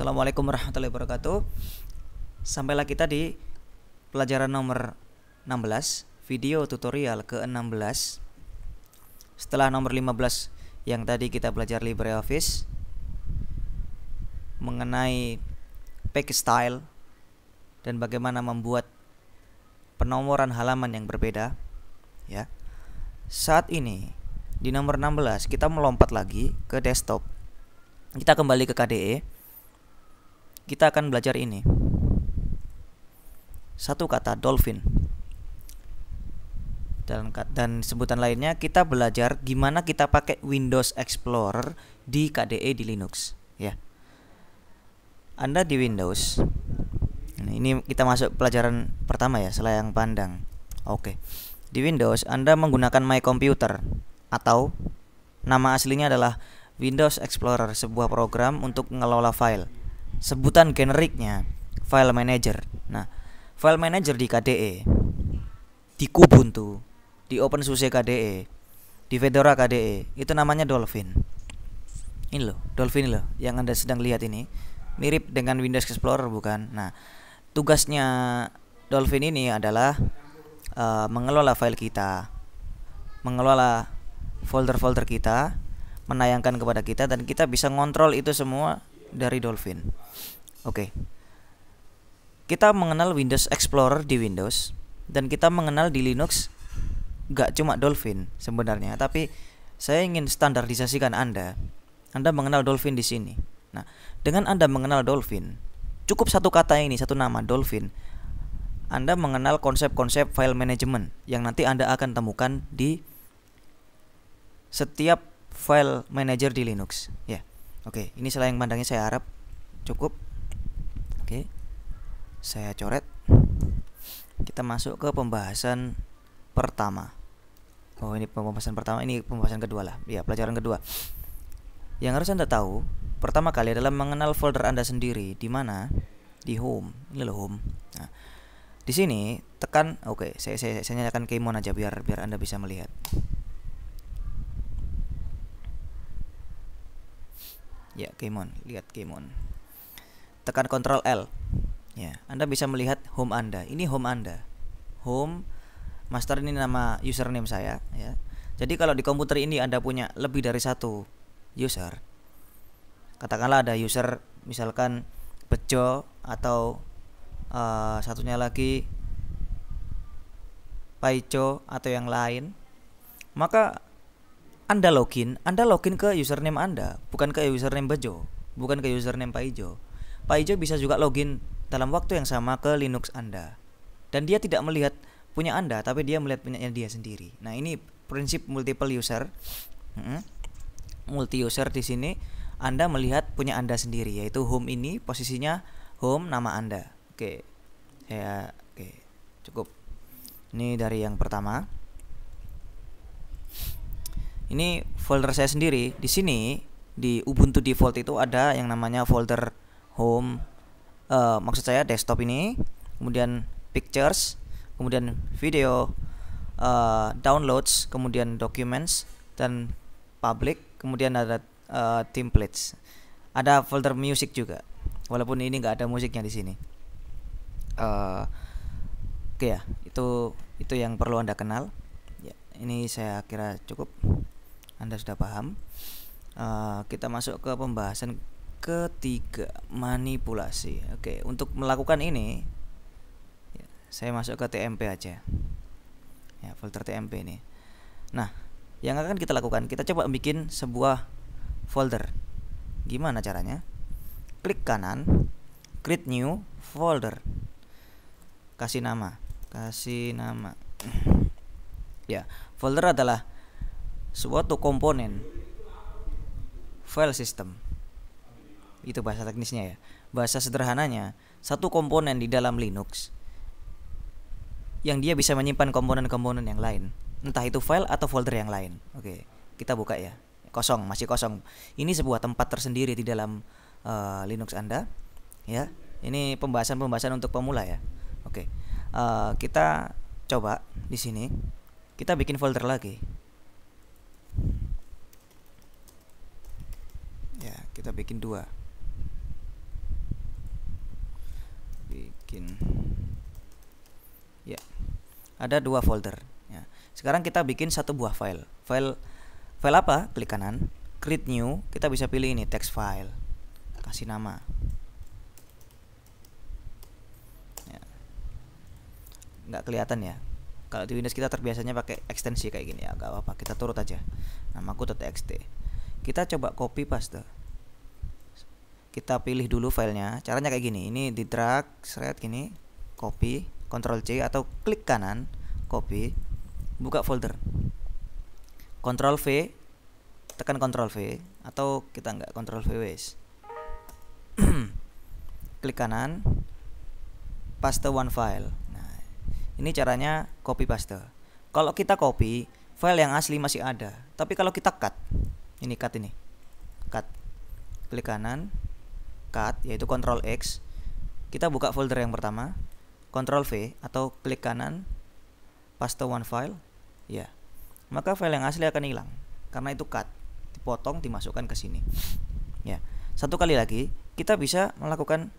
Assalamualaikum warahmatullahi wabarakatuh. Sampailah kita di pelajaran nomor 16, video tutorial ke-16. Setelah nomor 15 yang tadi kita belajar LibreOffice mengenai pack style dan bagaimana membuat penomoran halaman yang berbeda ya. Saat ini di nomor 16 kita melompat lagi ke desktop. Kita kembali ke KDE kita akan belajar ini. Satu kata dolphin. Dan, dan sebutan lainnya kita belajar gimana kita pakai Windows Explorer di KDE di Linux ya. Anda di Windows. Nah, ini kita masuk pelajaran pertama ya, selayang pandang. Oke. Di Windows Anda menggunakan My Computer atau nama aslinya adalah Windows Explorer, sebuah program untuk mengelola file sebutan generiknya file manager. Nah, file manager di KDE, di Kubuntu, di OpenSUSE KDE, di Fedora KDE, itu namanya Dolphin. Ini loh, Dolphin loh yang Anda sedang lihat ini. Mirip dengan Windows Explorer bukan? Nah, tugasnya Dolphin ini adalah uh, mengelola file kita, mengelola folder-folder kita, menayangkan kepada kita dan kita bisa ngontrol itu semua dari Dolphin. Oke. Okay. Kita mengenal Windows Explorer di Windows dan kita mengenal di Linux gak cuma Dolphin sebenarnya, tapi saya ingin standarisasikan Anda. Anda mengenal Dolphin di sini. Nah, dengan Anda mengenal Dolphin, cukup satu kata ini, satu nama Dolphin, Anda mengenal konsep-konsep file management yang nanti Anda akan temukan di setiap file manager di Linux, ya. Yeah. Oke, ini selain pandangnya saya harap cukup. Oke. Saya coret. Kita masuk ke pembahasan pertama. Oh, ini pembahasan pertama, ini pembahasan kedua lah. Ya, pelajaran kedua. Yang harus Anda tahu pertama kali adalah mengenal folder Anda sendiri di mana? Di home. Ini loh home. Nah, di sini tekan oke, okay, saya saya saya nyalakan keymon aja biar biar Anda bisa melihat. Ya, game Lihat game Tekan Ctrl L. Ya, Anda bisa melihat home Anda. Ini home Anda. Home master ini nama username saya, ya. Jadi kalau di komputer ini Anda punya lebih dari satu user. Katakanlah ada user misalkan Bejo atau uh, satunya lagi Paico atau yang lain, maka anda login, Anda login ke username Anda, bukan ke username Bejo, bukan ke username Pak Ijo. Pak Ijo bisa juga login dalam waktu yang sama ke Linux Anda. Dan dia tidak melihat punya Anda, tapi dia melihat punya dia sendiri. Nah, ini prinsip multiple user. Multi user di sini Anda melihat punya Anda sendiri, yaitu home ini posisinya home nama Anda. Oke. Ya, oke. Cukup. Ini dari yang pertama ini folder saya sendiri di sini di Ubuntu default itu ada yang namanya folder home uh, maksud saya desktop ini kemudian pictures kemudian video uh, downloads kemudian documents dan public kemudian ada uh, templates ada folder music juga walaupun ini nggak ada musiknya di sini uh, oke okay ya itu itu yang perlu anda kenal ya, ini saya kira cukup anda sudah paham. Uh, kita masuk ke pembahasan ketiga manipulasi. Oke, untuk melakukan ini ya, saya masuk ke TMP aja. Ya, folder TMP ini. Nah, yang akan kita lakukan, kita coba bikin sebuah folder. Gimana caranya? Klik kanan, create new folder. Kasih nama, kasih nama. ya, folder adalah suatu komponen file system itu bahasa teknisnya ya bahasa sederhananya satu komponen di dalam Linux yang dia bisa menyimpan komponen-komponen yang lain entah itu file atau folder yang lain oke kita buka ya kosong masih kosong ini sebuah tempat tersendiri di dalam uh, Linux Anda ya ini pembahasan-pembahasan untuk pemula ya oke uh, kita coba di sini kita bikin folder lagi kita bikin dua bikin ya ada dua folder ya. sekarang kita bikin satu buah file file file apa klik kanan create new kita bisa pilih ini text file kasih nama ya. nggak kelihatan ya kalau di Windows kita terbiasanya pakai ekstensi kayak gini ya nggak apa-apa kita turut aja namaku .txt kita coba copy paste kita pilih dulu filenya caranya kayak gini ini di drag seret gini copy Ctrl C atau klik kanan copy buka folder Ctrl V tekan Ctrl V atau kita enggak Ctrl V wes klik kanan paste one file nah ini caranya copy paste kalau kita copy file yang asli masih ada tapi kalau kita cut ini cut ini cut klik kanan cut yaitu Ctrl X kita buka folder yang pertama Ctrl V atau klik kanan paste one file ya maka file yang asli akan hilang karena itu cut dipotong dimasukkan ke sini ya satu kali lagi kita bisa melakukan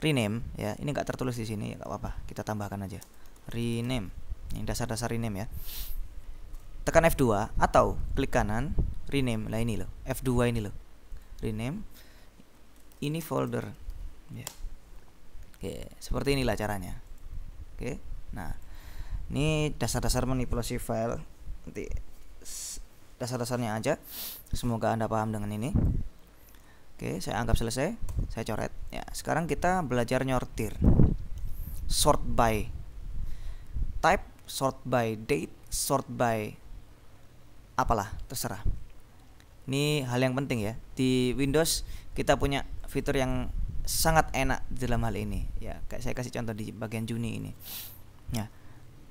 rename ya ini nggak tertulis di sini ya nggak apa-apa kita tambahkan aja rename ini dasar-dasar rename ya tekan F2 atau klik kanan rename lah ini loh F2 ini loh rename ini folder ya. Oke, seperti inilah caranya. Oke. Nah, ini dasar-dasar manipulasi file. Nanti dasar-dasarnya aja. Semoga Anda paham dengan ini. Oke, saya anggap selesai. Saya coret. Ya, sekarang kita belajar nyortir. Sort by type, sort by date, sort by apalah, terserah. Ini hal yang penting ya. Di Windows kita punya fitur yang sangat enak dalam hal ini ya kayak saya kasih contoh di bagian Juni ini ya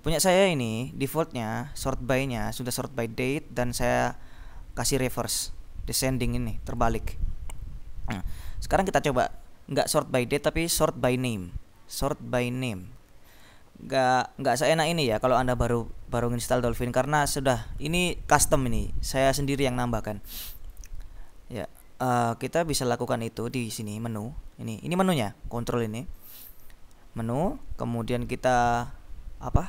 punya saya ini defaultnya sort by nya sudah sort by date dan saya kasih reverse descending ini terbalik nah, sekarang kita coba nggak sort by date tapi sort by name sort by name nggak nggak seenak ini ya kalau anda baru baru install Dolphin karena sudah ini custom ini saya sendiri yang nambahkan ya uh, kita bisa lakukan itu di sini menu ini ini menunya kontrol ini menu kemudian kita apa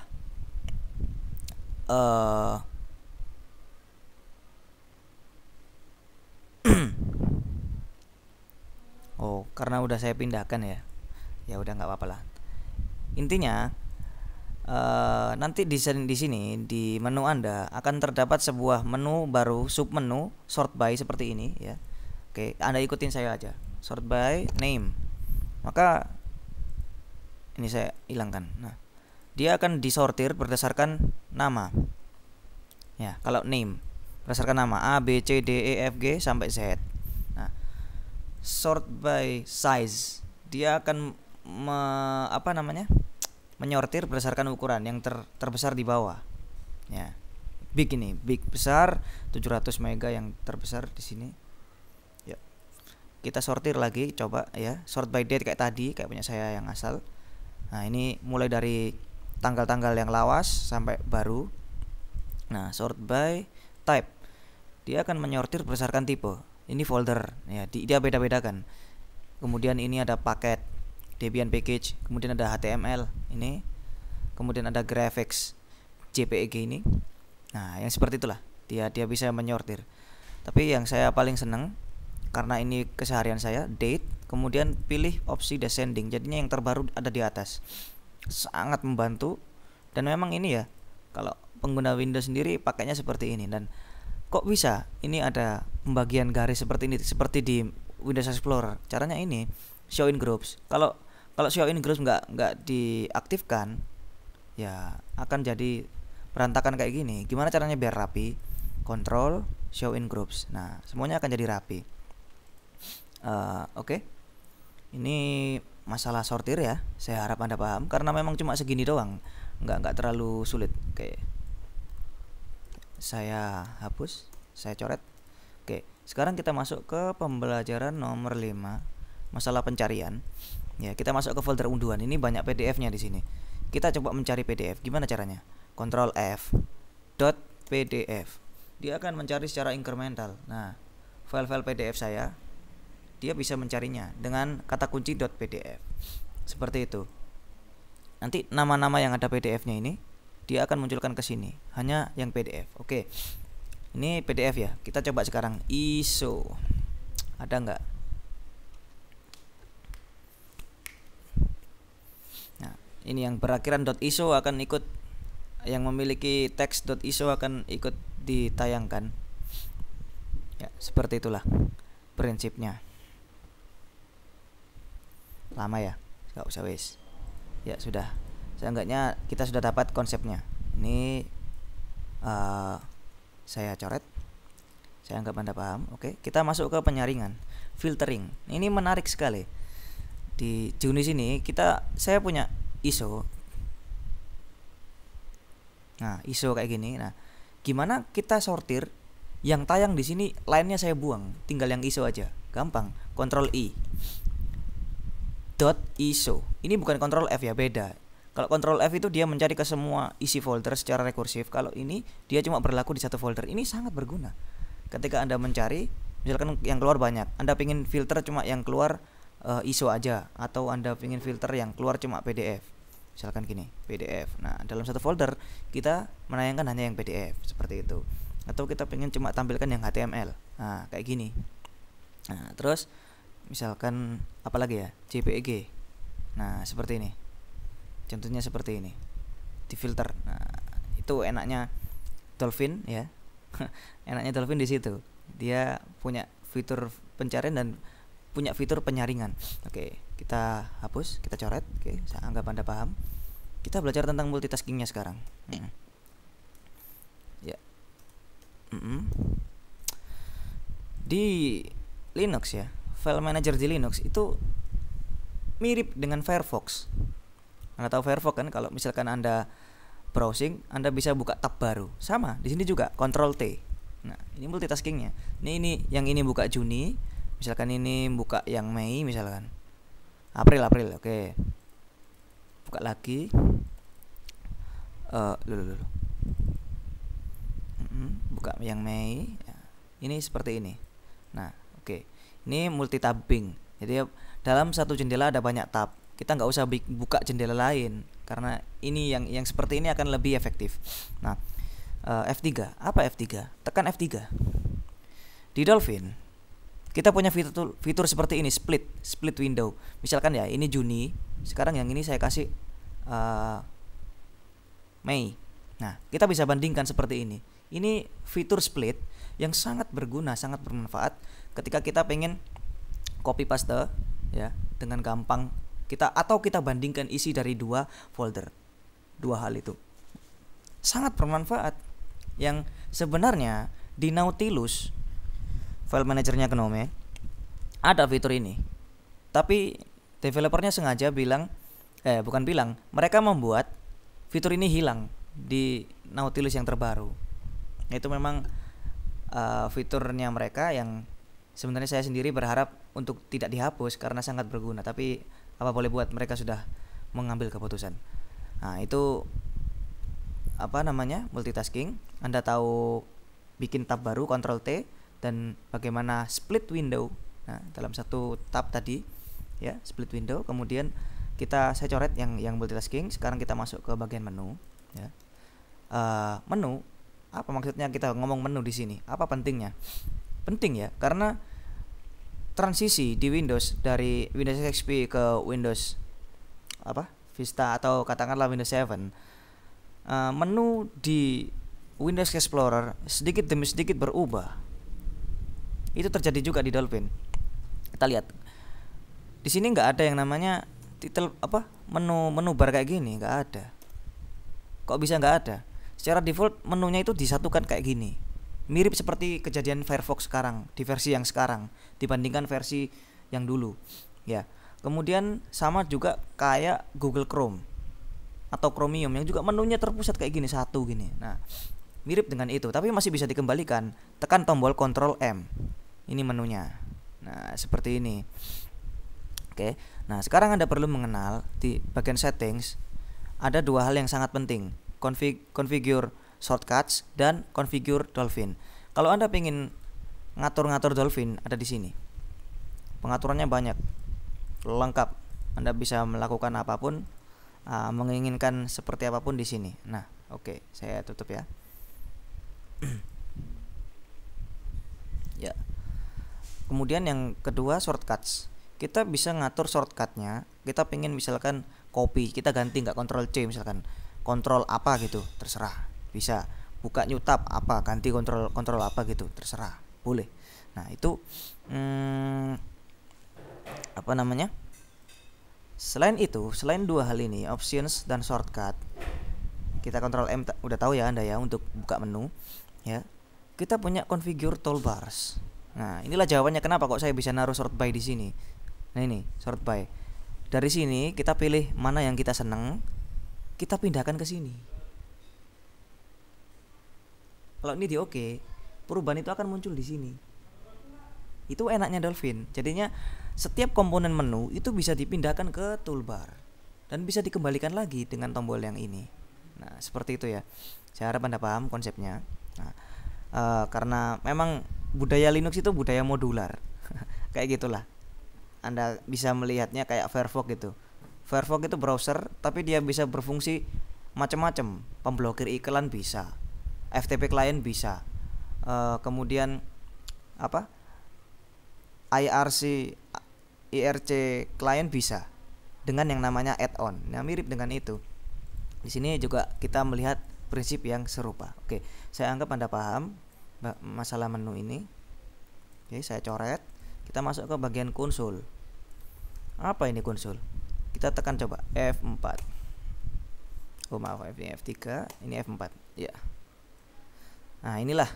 uh, oh karena udah saya pindahkan ya ya udah nggak apa-apa lah intinya uh, nanti desain di sini di menu anda akan terdapat sebuah menu baru submenu sort by seperti ini ya Oke, Anda ikutin saya aja. Sort by name. Maka ini saya hilangkan. Nah, dia akan disortir berdasarkan nama. Ya, kalau name berdasarkan nama A, B, C, D, E, F, G sampai Z. Nah, sort by size. Dia akan me, apa namanya? menyortir berdasarkan ukuran yang ter, terbesar di bawah. Ya. Big ini, big besar 700 mega yang terbesar di sini kita sortir lagi coba ya sort by date kayak tadi kayak punya saya yang asal nah ini mulai dari tanggal-tanggal yang lawas sampai baru nah sort by type dia akan menyortir berdasarkan tipe ini folder ya di, dia beda-bedakan kemudian ini ada paket Debian package kemudian ada HTML ini kemudian ada graphics JPEG ini nah yang seperti itulah dia dia bisa menyortir tapi yang saya paling seneng karena ini keseharian saya date kemudian pilih opsi descending jadinya yang terbaru ada di atas sangat membantu dan memang ini ya kalau pengguna Windows sendiri pakainya seperti ini dan kok bisa ini ada pembagian garis seperti ini seperti di Windows Explorer caranya ini show in groups kalau kalau show in groups nggak nggak diaktifkan ya akan jadi berantakan kayak gini gimana caranya biar rapi control show in groups nah semuanya akan jadi rapi Eh, oke okay. ini masalah sortir ya saya harap anda paham karena memang cuma segini doang nggak nggak terlalu sulit oke okay. saya hapus saya coret oke okay. sekarang kita masuk ke pembelajaran nomor 5 masalah pencarian ya kita masuk ke folder unduhan ini banyak PDF nya di sini kita coba mencari PDF gimana caranya Ctrl F dot PDF dia akan mencari secara incremental nah file-file PDF saya dia bisa mencarinya dengan kata kunci .pdf. Seperti itu. Nanti nama-nama yang ada PDF-nya ini dia akan munculkan ke sini, hanya yang PDF. Oke. Ini PDF ya. Kita coba sekarang ISO. Ada nggak? Nah, ini yang berakhiran .iso akan ikut yang memiliki teks .iso akan ikut ditayangkan. Ya, seperti itulah prinsipnya lama ya nggak usah wes ya sudah seenggaknya kita sudah dapat konsepnya ini uh, saya coret saya anggap anda paham oke kita masuk ke penyaringan filtering ini menarik sekali di Juni sini kita saya punya ISO nah ISO kayak gini nah gimana kita sortir yang tayang di sini lainnya saya buang tinggal yang ISO aja gampang kontrol I .iso. Ini bukan kontrol F ya, beda. Kalau kontrol F itu dia mencari ke semua isi folder secara rekursif. Kalau ini dia cuma berlaku di satu folder. Ini sangat berguna. Ketika Anda mencari, misalkan yang keluar banyak, Anda pingin filter cuma yang keluar uh, eh, ISO aja atau Anda pingin filter yang keluar cuma PDF. Misalkan gini, PDF. Nah, dalam satu folder kita menayangkan hanya yang PDF seperti itu. Atau kita pengen cuma tampilkan yang HTML. Nah, kayak gini. Nah, terus misalkan apalagi ya JPEG nah seperti ini contohnya seperti ini di filter nah, itu enaknya Dolphin ya enaknya Dolphin di situ dia punya fitur pencarian dan punya fitur penyaringan oke kita hapus kita coret oke saya anggap anda paham kita belajar tentang multitaskingnya sekarang hmm. ya mm -mm. di Linux ya file manager di Linux itu mirip dengan Firefox. Anda tahu Firefox kan kalau misalkan Anda browsing, Anda bisa buka tab baru. Sama, di sini juga Ctrl T. Nah, ini multitaskingnya. Ini ini yang ini buka Juni, misalkan ini buka yang Mei misalkan. April April, oke. Buka lagi. Eh, uh, buka yang Mei. Ya, ini seperti ini. Nah, oke. Okay. Ini multi tabbing. Jadi dalam satu jendela ada banyak tab. Kita nggak usah buka jendela lain karena ini yang yang seperti ini akan lebih efektif. Nah, eh, F3. Apa F3? Tekan F3. Di Dolphin kita punya fitur fitur seperti ini split split window misalkan ya ini Juni sekarang yang ini saya kasih uh, Mei nah kita bisa bandingkan seperti ini ini fitur split yang sangat berguna, sangat bermanfaat ketika kita pengen copy paste ya dengan gampang kita atau kita bandingkan isi dari dua folder. Dua hal itu sangat bermanfaat yang sebenarnya di Nautilus file manajernya Gnome ada fitur ini. Tapi developernya sengaja bilang eh bukan bilang, mereka membuat fitur ini hilang di Nautilus yang terbaru. Itu memang uh, fiturnya mereka yang sebenarnya saya sendiri berharap untuk tidak dihapus karena sangat berguna tapi apa boleh buat mereka sudah mengambil keputusan nah itu apa namanya multitasking anda tahu bikin tab baru Ctrl T dan bagaimana split window nah dalam satu tab tadi ya split window kemudian kita saya coret yang yang multitasking sekarang kita masuk ke bagian menu ya uh, menu apa maksudnya kita ngomong menu di sini? Apa pentingnya? Penting ya, karena transisi di Windows dari Windows XP ke Windows apa? Vista atau katakanlah Windows 7. Uh, eh, menu di Windows Explorer sedikit demi sedikit berubah. Itu terjadi juga di Dolphin. Kita lihat. Di sini nggak ada yang namanya title apa? menu menu bar kayak gini, nggak ada. Kok bisa nggak ada? secara default menunya itu disatukan kayak gini mirip seperti kejadian Firefox sekarang di versi yang sekarang dibandingkan versi yang dulu ya kemudian sama juga kayak Google Chrome atau Chromium yang juga menunya terpusat kayak gini satu gini nah mirip dengan itu tapi masih bisa dikembalikan tekan tombol Ctrl M ini menunya nah seperti ini oke nah sekarang anda perlu mengenal di bagian settings ada dua hal yang sangat penting config, configure shortcuts dan configure dolphin. Kalau Anda ingin ngatur-ngatur dolphin ada di sini. Pengaturannya banyak. Lengkap. Anda bisa melakukan apapun uh, menginginkan seperti apapun di sini. Nah, oke, okay, saya tutup ya. ya. Kemudian yang kedua shortcuts. Kita bisa ngatur shortcutnya. Kita pingin misalkan copy, kita ganti nggak control C misalkan kontrol apa gitu terserah bisa buka new tab apa ganti kontrol kontrol apa gitu terserah boleh nah itu hmm, apa namanya selain itu selain dua hal ini options dan shortcut kita kontrol M udah tahu ya anda ya untuk buka menu ya kita punya configure toolbars nah inilah jawabannya kenapa kok saya bisa naruh sort by di sini nah ini sort by dari sini kita pilih mana yang kita seneng kita pindahkan ke sini kalau ini di oke perubahan itu akan muncul di sini itu enaknya Dolphin jadinya setiap komponen menu itu bisa dipindahkan ke toolbar dan bisa dikembalikan lagi dengan tombol yang ini nah seperti itu ya saya harap anda paham konsepnya nah, uh, karena memang budaya Linux itu budaya modular kayak gitulah anda bisa melihatnya kayak Firefox gitu Firefox itu browser tapi dia bisa berfungsi macam-macam pemblokir iklan bisa FTP client bisa uh, kemudian apa IRC IRC client bisa dengan yang namanya add-on yang nah, mirip dengan itu di sini juga kita melihat prinsip yang serupa oke saya anggap anda paham masalah menu ini oke saya coret kita masuk ke bagian konsul apa ini konsul kita tekan coba F4 oh maaf ini F3 ini F4 ya nah inilah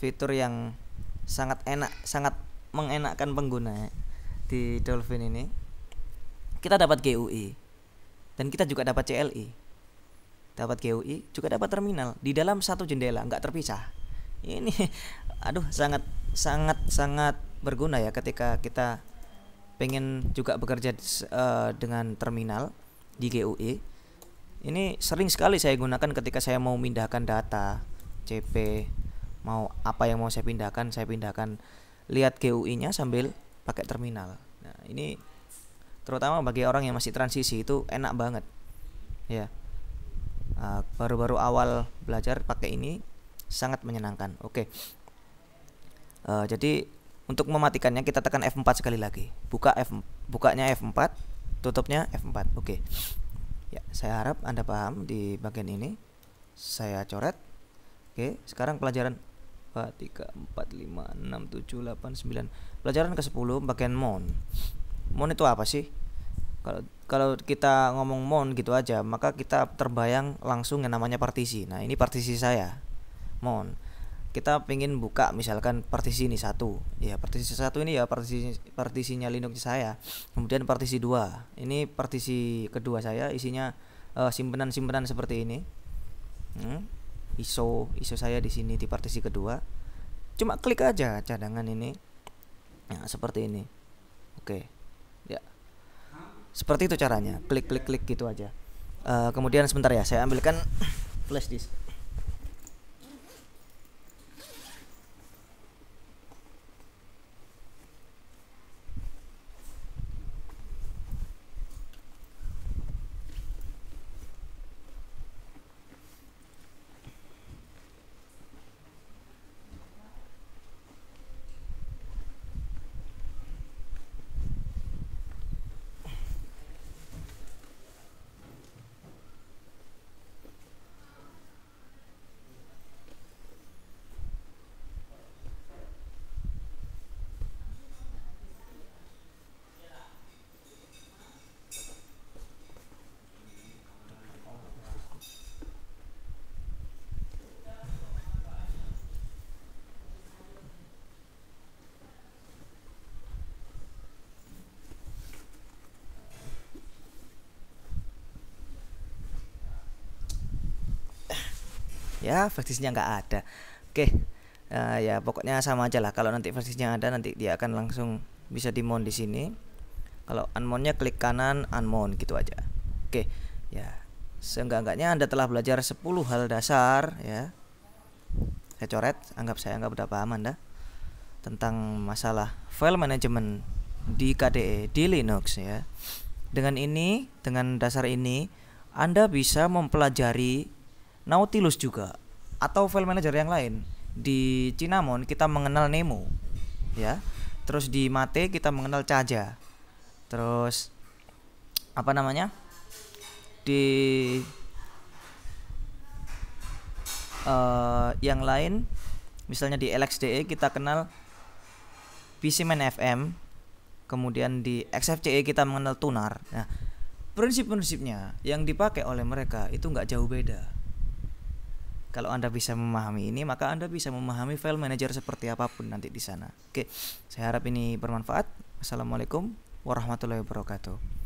fitur yang sangat enak sangat mengenakan pengguna di Dolphin ini kita dapat GUI dan kita juga dapat CLI dapat GUI juga dapat terminal di dalam satu jendela nggak terpisah ini aduh sangat sangat sangat berguna ya ketika kita pengen juga bekerja uh, dengan terminal di GUI ini sering sekali saya gunakan ketika saya mau pindahkan data CP mau apa yang mau saya pindahkan saya pindahkan lihat GUI nya sambil pakai terminal nah ini terutama bagi orang yang masih transisi itu enak banget ya ah, baru-baru uh, awal belajar pakai ini sangat menyenangkan oke okay. uh, eh, jadi untuk mematikannya kita tekan F4 sekali lagi. Buka F bukanya F4, tutupnya F4. Oke. Okay. Ya, saya harap Anda paham di bagian ini. Saya coret. Oke, okay. sekarang pelajaran 4 3 4 5 6 7 8 9. Pelajaran ke-10 bagian mon. Mon itu apa sih? Kalau kalau kita ngomong mon gitu aja, maka kita terbayang langsung yang namanya partisi. Nah, ini partisi saya. Mon kita pengen buka misalkan partisi ini satu ya partisi satu ini ya partisi partisinya Linux saya kemudian partisi dua ini partisi kedua saya isinya uh, eh, simpenan simpenan seperti ini hmm, ISO ISO saya di sini di partisi kedua cuma klik aja cadangan ini ya, seperti ini oke ya seperti itu caranya klik klik klik gitu aja uh, kemudian sebentar ya saya ambilkan flash disk ya versinya nggak ada oke uh, ya pokoknya sama aja lah kalau nanti versinya ada nanti dia akan langsung bisa dimount di sini kalau unmountnya klik kanan unmount gitu aja oke ya seenggak-enggaknya anda telah belajar 10 hal dasar ya saya coret anggap saya anggap udah paham anda tentang masalah file management di KDE di Linux ya. Dengan ini, dengan dasar ini, Anda bisa mempelajari Nautilus juga atau file manager yang lain. Di Cinnamon kita mengenal Nemo, ya. Terus di Mate kita mengenal Caja. Terus apa namanya? Di uh, yang lain, misalnya di LXDE kita kenal PCMan FM, kemudian di XFCE kita mengenal Tunar. Nah, prinsip-prinsipnya yang dipakai oleh mereka itu nggak jauh beda kalau Anda bisa memahami ini, maka Anda bisa memahami file manager seperti apapun nanti di sana. Oke, saya harap ini bermanfaat. Assalamualaikum warahmatullahi wabarakatuh.